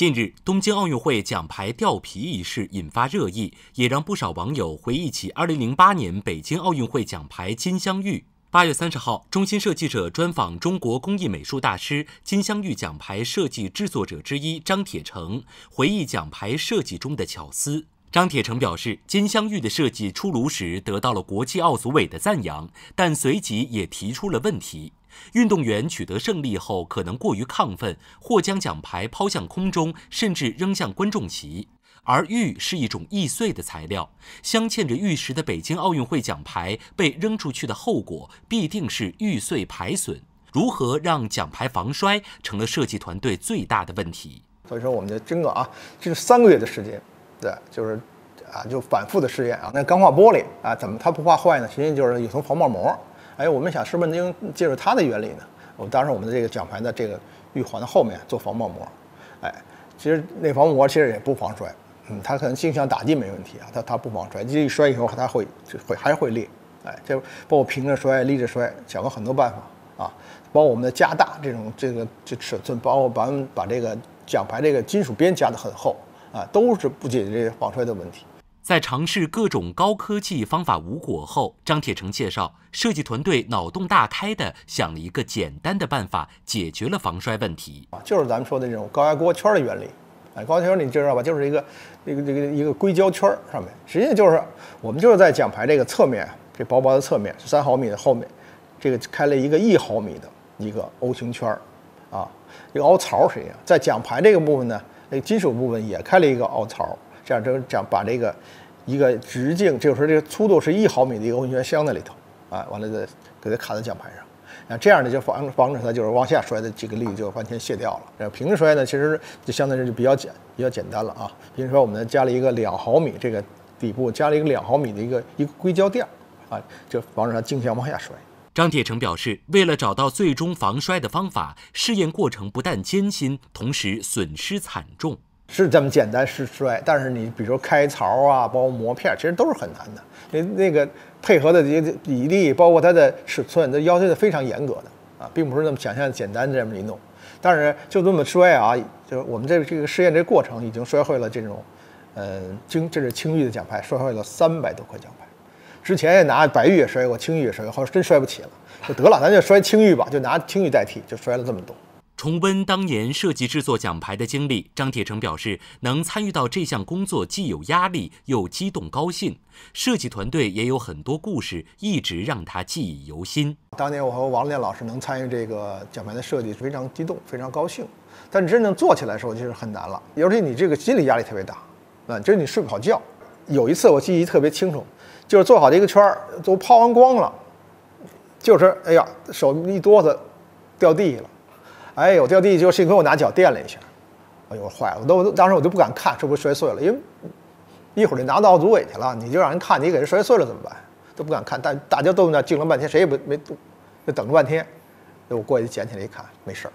近日，东京奥运会奖牌掉皮一事引发热议，也让不少网友回忆起2008年北京奥运会奖牌金镶玉。八月三十号，中新社记者专访中国工艺美术大师金镶玉奖牌设计制作者之一张铁成，回忆奖牌设计中的巧思。张铁成表示，金镶玉的设计出炉时得到了国际奥组委的赞扬，但随即也提出了问题。运动员取得胜利后，可能过于亢奋，或将奖牌抛向空中，甚至扔向观众席。而玉是一种易碎的材料，镶嵌着玉石的北京奥运会奖牌被扔出去的后果，必定是玉碎牌损。如何让奖牌防摔，成了设计团队最大的问题。所以说，我们就经过啊，这是三个月的时间，对，就是啊，就反复的试验啊。那钢化玻璃啊，怎么它不怕坏呢？其实就是有层防爆膜。哎，我们想是不是能借助它的原理呢？我们当时我们的这个奖牌的这个玉环的后面做防爆膜，哎，其实那防爆膜其实也不防摔，嗯，它可能镜像打击没问题啊，它它不防摔，你一摔以后它会会还会裂，哎，就包括平着摔、立着摔，想了很多办法啊，包括我们的加大这种这个这尺寸，包括把把这个奖牌这个金属边加得很厚啊，都是不解决防摔的问题。在尝试各种高科技方法无果后，张铁成介绍，设计团队脑洞大开的想了一个简单的办法，解决了防摔问题。啊，就是咱们说的这种高压锅圈的原理。哎，高压锅圈你知道吧？就是一个，那个那个一个硅胶圈儿上面，实际上就是我们就是在奖牌这个侧面，这薄薄的侧面三毫米的后面，这个开了一个一毫米的一个 O 型圈儿，啊，一个凹槽儿实际上，在奖牌这个部分呢，那金属部分也开了一个凹槽。这样就样把这个一个直径，就是说这个粗度是一毫米的一个温泉箱在里头啊，完了再给它卡在桨盘上啊，这样呢就防防止它就是往下摔的这个力就完全卸掉了。后平摔呢，其实就相当于就比较简比较简单了啊。比如说我们加了一个两毫米，这个底部加了一个两毫米的一个一个硅胶垫儿啊，就防止它镜向往下摔。张铁成表示，为了找到最终防摔的方法，试验过程不但艰辛，同时损失惨重。是这么简单，是摔，但是你比如说开槽啊，包括磨片，其实都是很难的。那那个配合的这些比例，包括它的尺寸，它要求的非常严格的啊，并不是那么想象简单这么一弄。但是就这么摔啊，就是我们这个试验这过程已经摔坏了这种，嗯，青这是青玉的奖牌，摔坏了三百多块奖牌。之前也拿白玉也摔过，青玉也摔过，后来真摔不起了，就得了，咱就摔青玉吧，就拿青玉代替，就摔了这么多。重温当年设计制作奖牌的经历，张铁成表示，能参与到这项工作，既有压力又激动高兴。设计团队也有很多故事，一直让他记忆犹新。当年我和王炼老师能参与这个奖牌的设计，非常激动，非常高兴。但真正做起来的时候，就是很难了，尤其你这个心理压力特别大，啊，就是你睡不好觉。有一次我记忆特别清楚，就是做好的一个圈都抛完光了，就是哎呀，手一哆嗦，掉地下了。哎呦，掉地就幸亏我拿脚垫了一下，哎呦坏了！我都当时我就不敢看，这不摔碎了，因为一会儿就拿到组委去了，你就让人看，你给人摔碎了怎么办？都不敢看，大大家都那静了半天，谁也不没动，就等了半天。我过去捡起来一看，没事儿。